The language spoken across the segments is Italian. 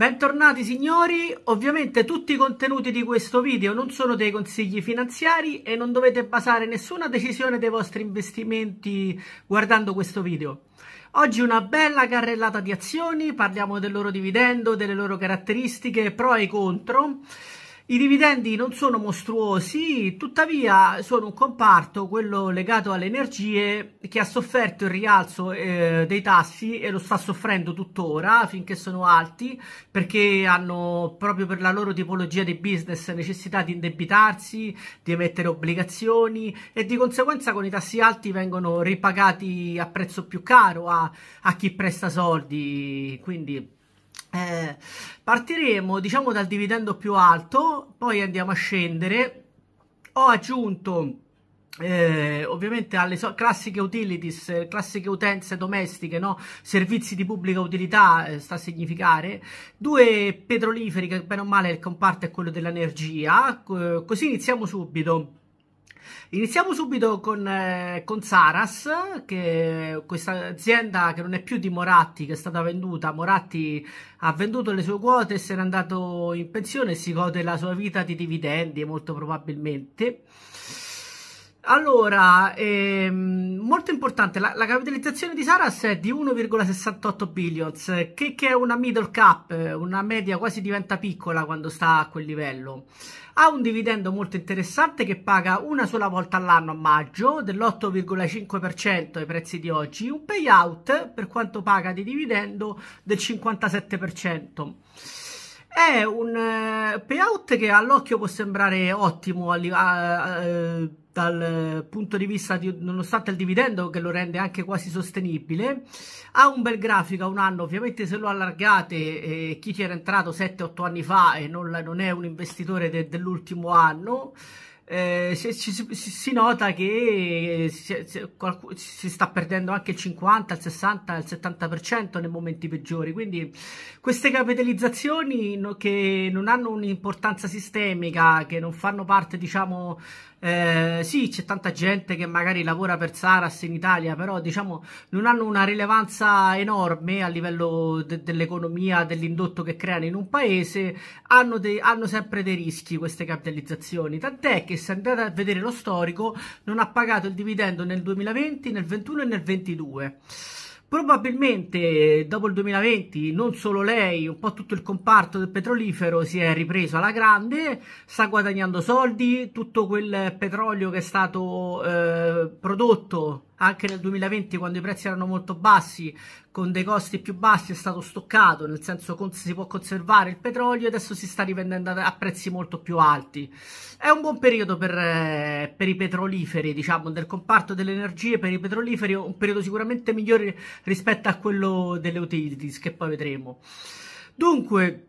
Bentornati signori, ovviamente tutti i contenuti di questo video non sono dei consigli finanziari e non dovete basare nessuna decisione dei vostri investimenti guardando questo video. Oggi una bella carrellata di azioni, parliamo del loro dividendo, delle loro caratteristiche, pro e contro. I dividendi non sono mostruosi, tuttavia sono un comparto, quello legato alle energie, che ha sofferto il rialzo eh, dei tassi e lo sta soffrendo tuttora finché sono alti, perché hanno proprio per la loro tipologia di business necessità di indebitarsi, di emettere obbligazioni e di conseguenza con i tassi alti vengono ripagati a prezzo più caro a, a chi presta soldi. Quindi eh, partiremo diciamo dal dividendo più alto, poi andiamo a scendere. Ho aggiunto eh, ovviamente alle so classiche utilities, eh, classiche utenze domestiche, no? servizi di pubblica utilità eh, sta a significare, due petroliferi che bene o male il comparto è quello dell'energia, eh, così iniziamo subito. Iniziamo subito con, eh, con Saras, che questa azienda che non è più di Moratti, che è stata venduta. Moratti ha venduto le sue quote, se n'è andato in pensione e si gode la sua vita di dividendi molto probabilmente. Allora, ehm, molto importante, la, la, capitalizzazione di Saras è di 1,68 billions, che, che, è una middle cap, una media quasi diventa piccola quando sta a quel livello. Ha un dividendo molto interessante che paga una sola volta all'anno a maggio dell'8,5% ai prezzi di oggi, un payout per quanto paga di dividendo del 57%. È un eh, payout che all'occhio può sembrare ottimo a, a, eh, dal eh, punto di vista di, nonostante il dividendo che lo rende anche quasi sostenibile ha un bel grafico a un anno ovviamente se lo allargate eh, chi ci era entrato 7-8 anni fa e eh, non, non è un investitore de, dell'ultimo anno eh, si, si, si, nota che eh, si, si, sta perdendo anche il 50, il 60, il 70% nei momenti peggiori. Quindi queste capitalizzazioni no, che non hanno un'importanza sistemica, che non fanno parte, diciamo, eh, sì, c'è tanta gente che magari lavora per Saras in Italia, però diciamo non hanno una rilevanza enorme a livello de dell'economia, dell'indotto che creano in un paese, hanno, hanno, sempre dei rischi queste capitalizzazioni, tant'è che se andate a vedere lo storico non ha pagato il dividendo nel 2020, nel 2021 e nel 2022. Probabilmente dopo il 2020 non solo lei, un po' tutto il comparto del petrolifero si è ripreso alla grande, sta guadagnando soldi, tutto quel petrolio che è stato eh, prodotto anche nel 2020 quando i prezzi erano molto bassi con dei costi più bassi è stato stoccato nel senso con, si può conservare il petrolio e adesso si sta rivendendo a prezzi molto più alti è un buon periodo per, eh, per i petroliferi diciamo del comparto delle energie per i petroliferi un periodo sicuramente migliore rispetto a quello delle utilities che poi vedremo dunque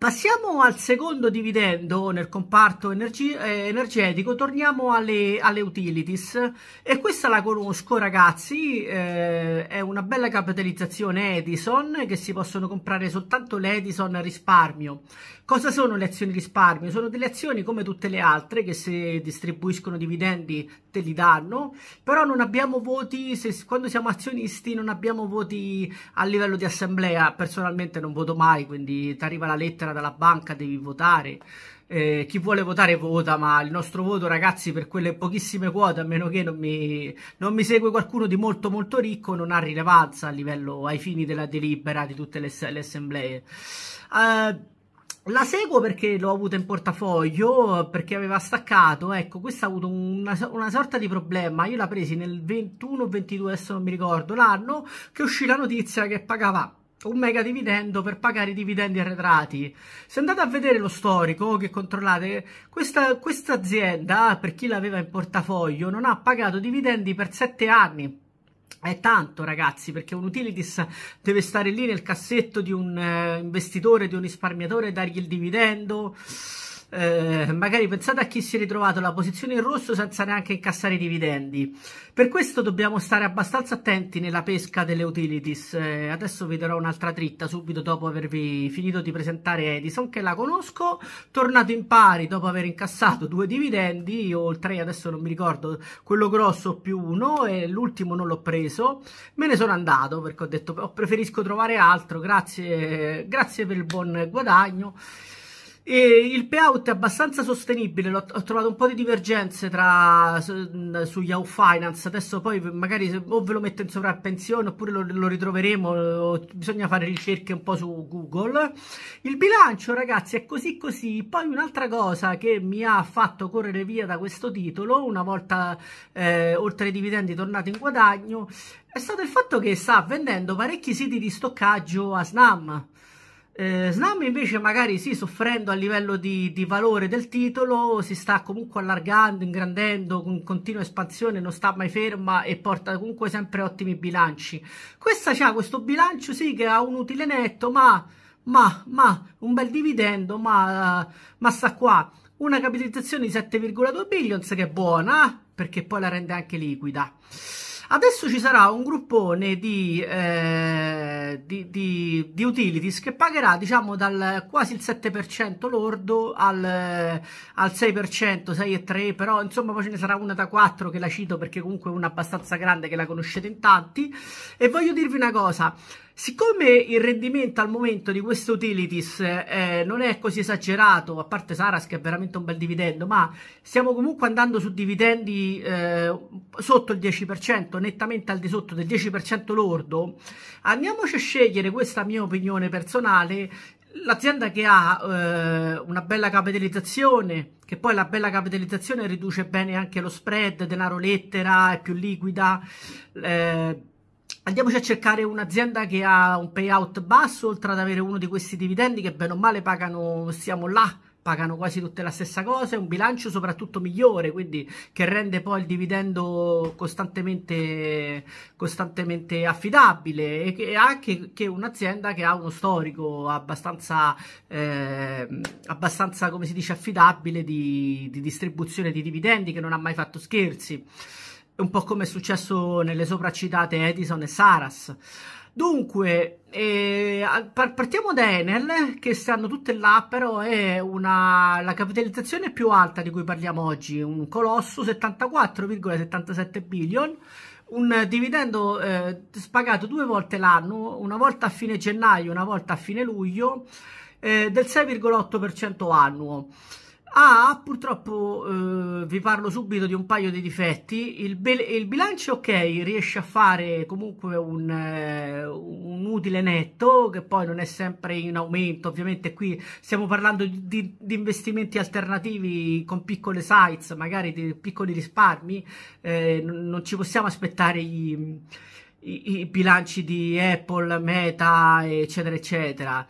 Passiamo al secondo dividendo nel comparto energi eh, energetico, torniamo alle, alle, utilities e questa la conosco ragazzi, eh, è una bella capitalizzazione Edison che si possono comprare soltanto le Edison risparmio. Cosa sono le azioni risparmio? Sono delle azioni come tutte le altre che se distribuiscono dividendi te li danno, però non abbiamo voti, se, quando siamo azionisti non abbiamo voti a livello di assemblea, personalmente non voto mai, quindi ti arriva la lettera dalla banca, devi votare. Eh, chi vuole votare vota, ma il nostro voto, ragazzi, per quelle pochissime quote, a meno che non mi, non mi segue qualcuno di molto molto ricco, non ha rilevanza a livello ai fini della delibera di tutte le, le assemblee. Eh, la seguo perché l'ho avuta in portafoglio, perché aveva staccato, ecco, questa ha avuto una, una sorta di problema, io la presi nel 21 o 22, adesso non mi ricordo, l'anno che uscì la notizia che pagava un mega dividendo per pagare i dividendi arretrati. Se andate a vedere lo storico che controllate, questa, questa azienda, per chi l'aveva in portafoglio, non ha pagato dividendi per sette anni è tanto ragazzi perché un utilities deve stare lì nel cassetto di un eh, investitore, di un risparmiatore e dargli il dividendo eh, magari pensate a chi si è ritrovato la posizione in rosso senza neanche incassare i dividendi. Per questo dobbiamo stare abbastanza attenti nella pesca delle utilities. Eh, adesso vi darò un'altra dritta subito dopo avervi finito di presentare Edison, che la conosco, tornato in pari dopo aver incassato due dividendi, o tre adesso non mi ricordo, quello grosso più uno e l'ultimo non l'ho preso. Me ne sono andato perché ho detto oh, preferisco trovare altro, grazie, grazie per il buon guadagno e il payout è abbastanza sostenibile, ho, ho trovato un po' di divergenze tra, su, su, Yahoo Finance, adesso poi magari o ve lo metto in sovrappensione oppure lo, lo ritroveremo, bisogna fare ricerche un po' su Google. Il bilancio ragazzi è così così, poi un'altra cosa che mi ha fatto correre via da questo titolo, una volta eh, oltre ai dividendi tornato in guadagno, è stato il fatto che sta vendendo parecchi siti di stoccaggio a Snam. Eh, Slam invece magari sì, soffrendo a livello di, di, valore del titolo, si sta comunque allargando, ingrandendo, con continua espansione, non sta mai ferma e porta comunque sempre ottimi bilanci. Questa c'ha questo bilancio sì che ha un utile netto, ma, ma, ma un bel dividendo, ma, ma sta qua. Una capitalizzazione di 7,2 billions che è buona, perché poi la rende anche liquida. Adesso ci sarà un gruppone di, eh, di, di, di utilities che pagherà diciamo dal quasi il 7% lordo al, al 6%, 6,3%, però insomma poi ce ne sarà una da 4 che la cito perché comunque è una abbastanza grande che la conoscete in tanti. E voglio dirvi una cosa. Siccome il rendimento al momento di questo utilities eh, non è così esagerato, a parte Saras che è veramente un bel dividendo, ma stiamo comunque andando su dividendi eh, sotto il 10%, nettamente al di sotto del 10% lordo, andiamoci a scegliere, questa mia opinione personale, l'azienda che ha eh, una bella capitalizzazione, che poi la bella capitalizzazione riduce bene anche lo spread, denaro lettera, è più liquida eh, Andiamoci a cercare un'azienda che ha un payout basso, oltre ad avere uno di questi dividendi che bene o male pagano, siamo là, pagano quasi tutte la stessa cosa, è un bilancio soprattutto migliore, quindi che rende poi il dividendo costantemente, costantemente affidabile e che anche che un'azienda che ha uno storico abbastanza, eh, abbastanza come si dice, affidabile di, di distribuzione di dividendi, che non ha mai fatto scherzi un po' come è successo nelle sopracitate Edison e Saras. Dunque, eh, partiamo da Enel, che stanno tutte là, però è una, la capitalizzazione più alta di cui parliamo oggi, un colosso 74,77 billion, un dividendo eh, spagato due volte l'anno, una volta a fine gennaio, una volta a fine luglio, eh, del 6,8% annuo. Ah, purtroppo eh, vi parlo subito di un paio di difetti. Il, il bilancio, ok, riesce a fare comunque un, eh, un, utile netto, che poi non è sempre in aumento. Ovviamente qui stiamo parlando di, di, di investimenti alternativi con piccole sites, magari di piccoli risparmi. Eh, non, ci possiamo aspettare gli i, i bilanci di Apple, Meta, eccetera, eccetera.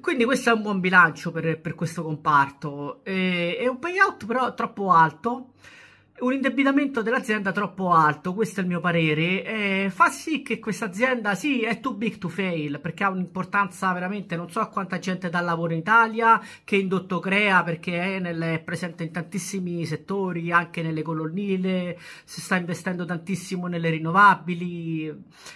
Quindi questo è un buon bilancio per, per questo comparto. E, eh, è un payout però troppo alto un indebitamento dell'azienda troppo alto, questo è il mio parere, eh, fa sì che questa azienda, sì, è too big to fail, perché ha un'importanza veramente, non so a quanta gente dà lavoro in Italia, che indotto crea, perché Enel è presente in tantissimi settori, anche nelle colonnine, si sta investendo tantissimo nelle rinnovabili,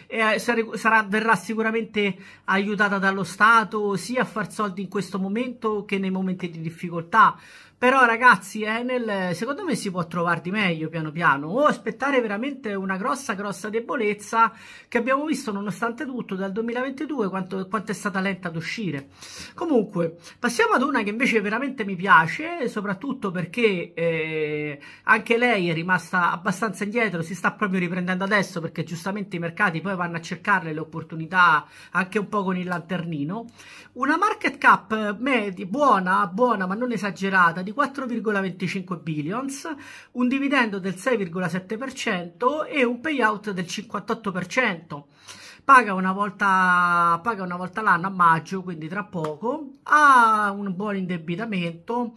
eh, sarà, verrà sicuramente aiutata dallo Stato, sia a far soldi in questo momento che nei momenti di difficoltà. Però ragazzi, eh, nel, secondo me si può trovare di meglio piano piano o aspettare veramente una grossa grossa debolezza che abbiamo visto nonostante tutto dal 2022 quanto, quanto è stata lenta ad uscire. Comunque, passiamo ad una che invece veramente mi piace, soprattutto perché eh, anche lei è rimasta abbastanza indietro, si sta proprio riprendendo adesso perché giustamente i mercati poi vanno a cercarle le opportunità anche un po' con il lanternino. Una market cap eh, media, buona, buona ma non esagerata di 4,25 billions, un dividendo del 6,7% e un payout del 58%. Paga una, volta, paga una volta l'anno a maggio, quindi tra poco, ha un buon indebitamento,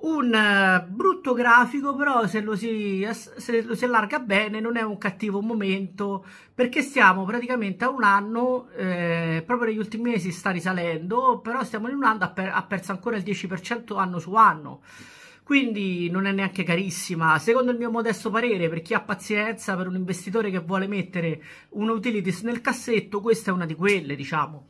un eh, brutto grafico però se lo, si, se lo si allarga bene non è un cattivo momento perché stiamo praticamente a un anno eh, proprio negli ultimi mesi sta risalendo però stiamo in un anno ha, per, ha perso ancora il 10% anno su anno quindi non è neanche carissima secondo il mio modesto parere per chi ha pazienza per un investitore che vuole mettere un utilities nel cassetto questa è una di quelle diciamo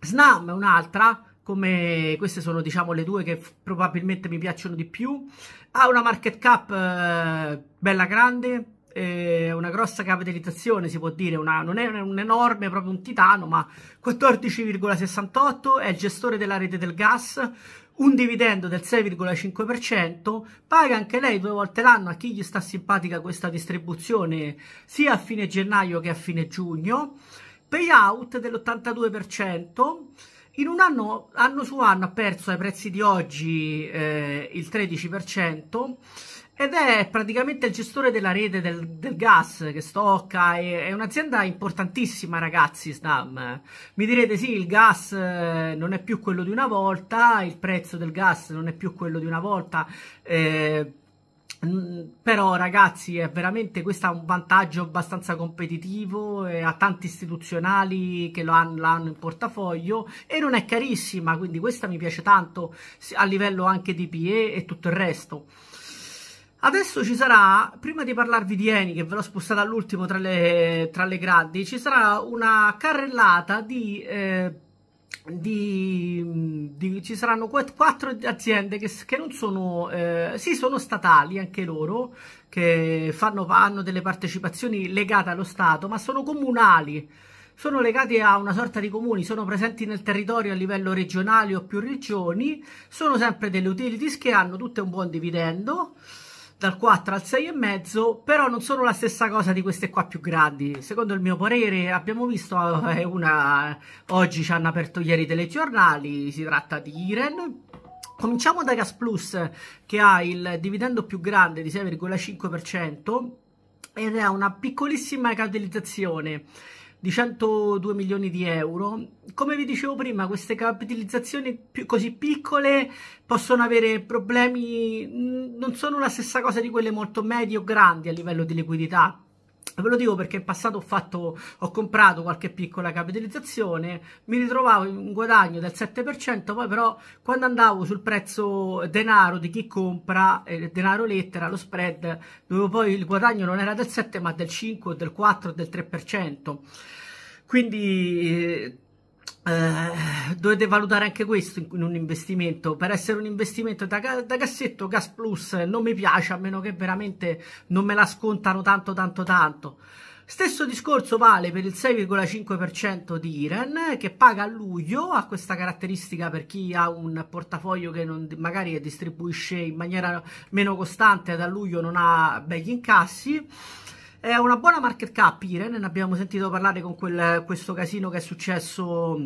Snam è un'altra come queste sono diciamo le due che probabilmente mi piacciono di più ha una market cap eh, bella grande eh, una grossa capitalizzazione si può dire una, non è un, un enorme proprio un titano ma 14,68 è il gestore della rete del gas un dividendo del 6,5%, paga anche lei due volte l'anno a chi gli sta simpatica questa distribuzione sia a fine gennaio che a fine giugno, payout dell'82%, in un anno, anno su anno, ha perso ai prezzi di oggi eh, il 13% ed è praticamente il gestore della rete del, del gas che stocca, è, è un'azienda importantissima ragazzi Snam. Mi direte sì, il gas eh, non è più quello di una volta, il prezzo del gas non è più quello di una volta, eh, Mm, però ragazzi è veramente questo è un vantaggio abbastanza competitivo e eh, ha tanti istituzionali che lo hanno, l'hanno in portafoglio e non è carissima quindi questa mi piace tanto a livello anche di PE e tutto il resto Adesso ci sarà, prima di parlarvi di Eni, che ve l'ho spostata all'ultimo tra le, tra le grandi, ci sarà una carrellata di eh, di, di, ci saranno quattro aziende che, che non sono, eh, sì, sono statali anche loro, che fanno, hanno delle partecipazioni legate allo Stato, ma sono comunali, sono legate a una sorta di comuni, sono presenti nel territorio a livello regionale o più regioni, sono sempre delle utilities che hanno tutte un buon dividendo dal 4 al 6,5, però non sono la stessa cosa di queste qua più grandi. Secondo il mio parere, abbiamo visto eh, una oggi ci hanno aperto ieri i telegiornali, si tratta di Iren. Cominciamo da Gas Plus che ha il dividendo più grande di 6,5% ed è una piccolissima capitalizzazione di 102 milioni di euro. Come vi dicevo prima, queste capitalizzazioni così piccole possono avere problemi, non sono la stessa cosa di quelle molto medie o grandi a livello di liquidità. Ve lo dico perché in passato ho, fatto, ho comprato qualche piccola capitalizzazione, mi ritrovavo in un guadagno del 7%, poi però quando andavo sul prezzo denaro di chi compra, eh, denaro lettera, lo spread, dove poi il guadagno non era del 7 ma del 5, del 4, del 3%. Quindi... Eh, eh, dovete valutare anche questo in un investimento per essere un investimento da, da, cassetto gas plus non mi piace a meno che veramente non me la scontano tanto tanto tanto stesso discorso vale per il 6,5% di Iren che paga a luglio ha questa caratteristica per chi ha un portafoglio che non, magari distribuisce in maniera meno costante da luglio non ha begli incassi è una buona market cap Irene, ne abbiamo sentito parlare con quel, questo casino che è successo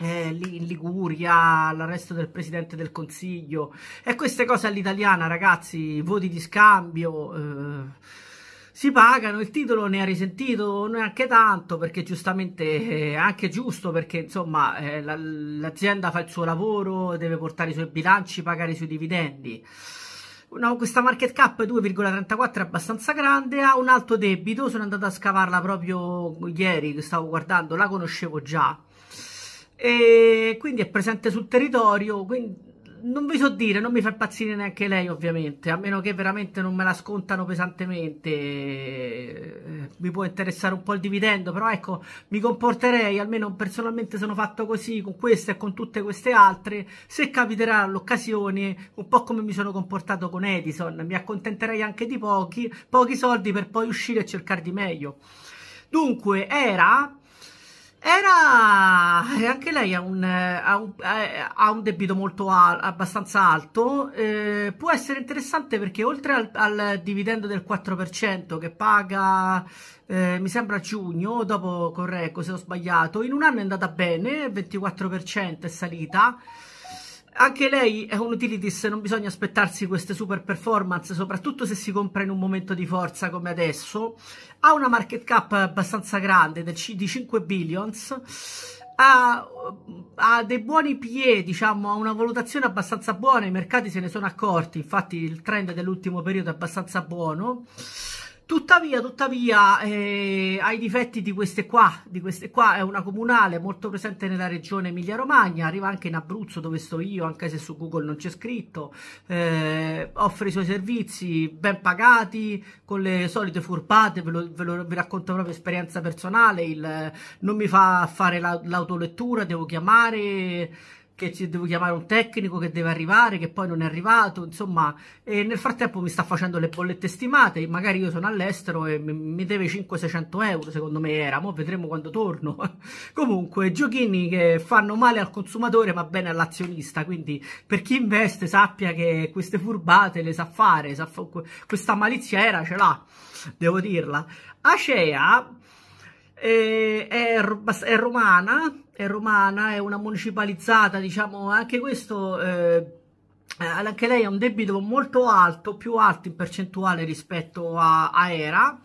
eh, lì in Liguria, l'arresto del presidente del consiglio e queste cose all'italiana ragazzi, voti di scambio... Eh si pagano, il titolo ne ha risentito neanche tanto perché giustamente è anche giusto perché insomma eh, l'azienda fa il suo lavoro, deve portare i suoi bilanci, pagare i suoi dividendi no, questa market cap 2,34 è abbastanza grande, ha un alto debito, sono andata a scavarla proprio ieri che stavo guardando, la conoscevo già, e quindi è presente sul territorio, quindi non vi so dire, non mi fa impazzire neanche lei ovviamente, a meno che veramente non me la scontano pesantemente, eh, mi può interessare un po' il dividendo, però ecco, mi comporterei, almeno personalmente sono fatto così, con questa e con tutte queste altre, se capiterà l'occasione, un po' come mi sono comportato con Edison, mi accontenterei anche di pochi, pochi soldi per poi uscire e cercare di meglio. Dunque, era era anche lei ha un, ha un, eh, ha un debito molto al, abbastanza alto. Eh, può essere interessante perché oltre al, al dividendo del 4% che paga, eh, mi sembra giugno, dopo correggo se ho sbagliato, in un anno è andata bene, 24% è salita. Anche lei è un utilities, non bisogna aspettarsi queste super performance, soprattutto se si compra in un momento di forza come adesso. Ha una market cap abbastanza grande, di 5 billions. Ha, ha, dei buoni PE, diciamo, ha una valutazione abbastanza buona, i mercati se ne sono accorti, infatti il trend dell'ultimo periodo è abbastanza buono. Tuttavia, tuttavia, eh, ai difetti di queste qua, di queste qua è una comunale molto presente nella regione Emilia-Romagna, arriva anche in Abruzzo dove sto io, anche se su Google non c'è scritto, eh, offre i suoi servizi ben pagati, con le solite furpate, ve, lo, ve, lo, ve racconto proprio esperienza personale, il, non mi fa fare l'autolettura, devo chiamare che ci devo chiamare un tecnico che deve arrivare, che poi non è arrivato, insomma, e nel frattempo mi sta facendo le bollette stimate, magari io sono all'estero e mi deve 500-600 euro, secondo me era, mo vedremo quando torno. Comunque, giochini che fanno male al consumatore ma bene all'azionista, quindi per chi investe sappia che queste furbate le sa fare, sa fa... questa malizia era ce l'ha, devo dirla. Acea eh, è, è romana, è romana, è una municipalizzata, diciamo, anche questo... Eh, eh, anche lei ha un debito molto alto, più alto in percentuale rispetto a, a ERA,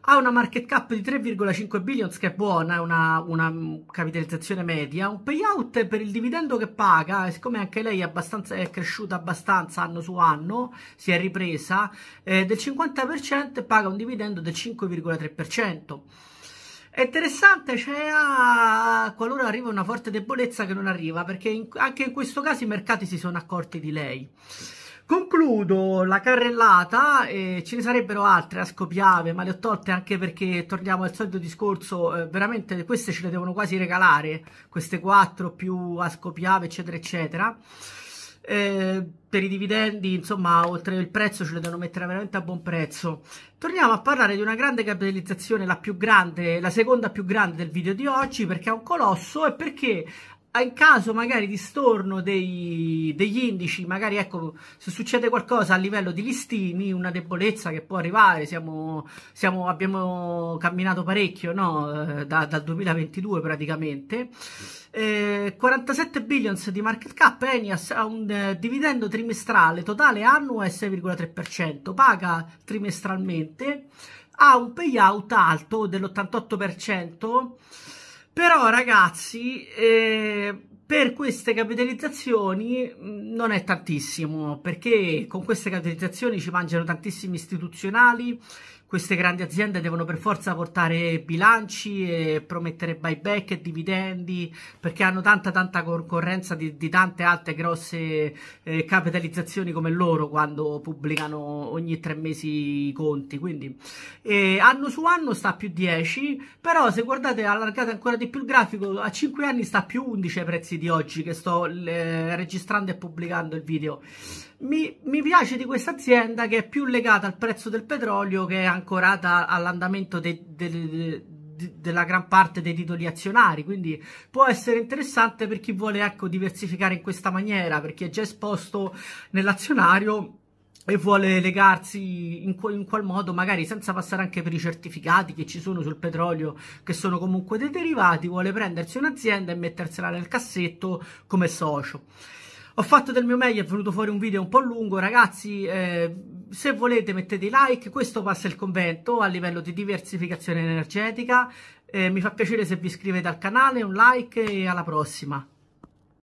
ha una market cap di 3,5 billions che è buona, è una, una, capitalizzazione media, un payout per il dividendo che paga, siccome anche lei è, è cresciuta abbastanza anno su anno, si è ripresa, eh, del 50% paga un dividendo del 5,3%. È interessante, cioè, ah, qualora arriva una forte debolezza che non arriva, perché in, anche in questo caso i mercati si sono accorti di lei. Concludo la carrellata, eh, ce ne sarebbero altre a scopiave, ma le ho tolte anche perché torniamo al solito discorso, eh, veramente queste ce le devono quasi regalare, queste quattro più a scopiave, eccetera, eccetera eh, per i dividendi, insomma, oltre il prezzo ce le devono mettere veramente a buon prezzo. Torniamo a parlare di una grande capitalizzazione, la più grande, la seconda più grande del video di oggi, perché è un colosso e perché eh, in caso magari di storno dei, degli indici, magari ecco, se succede qualcosa a livello di listini, una debolezza che può arrivare, siamo, siamo, abbiamo camminato parecchio no? Eh, da, dal 2022 praticamente. 47 eh, billions di market cap, Enias ha un eh, dividendo trimestrale totale annuo è 6,3%, paga trimestralmente, ha un payout alto dell'88%, però ragazzi eh, per queste capitalizzazioni non è tantissimo, perché con queste capitalizzazioni ci mangiano tantissimi istituzionali, queste grandi aziende devono per forza portare bilanci e promettere buyback e dividendi perché hanno tanta tanta concorrenza di, di tante altre grosse eh, capitalizzazioni come loro quando pubblicano ogni tre mesi i conti quindi eh, anno su anno sta più 10 però se guardate allargate ancora di più il grafico a 5 anni sta più 11 ai prezzi di oggi che sto eh, registrando e pubblicando il video mi, mi, piace di questa azienda che è più legata al prezzo del petrolio che è ancorata all'andamento de, de, de, della gran parte dei titoli azionari, quindi può essere interessante per chi vuole ecco, diversificare in questa maniera, per chi è già esposto nell'azionario e vuole legarsi in, in, qual modo, magari senza passare anche per i certificati che ci sono sul petrolio, che sono comunque dei derivati, vuole prendersi un'azienda e mettersela nel cassetto come socio. Ho fatto del mio meglio, è venuto fuori un video un po' lungo, ragazzi, eh, se volete mettete i like, questo passa il convento a livello di diversificazione energetica, eh, mi fa piacere se vi iscrivete al canale, un like e alla prossima.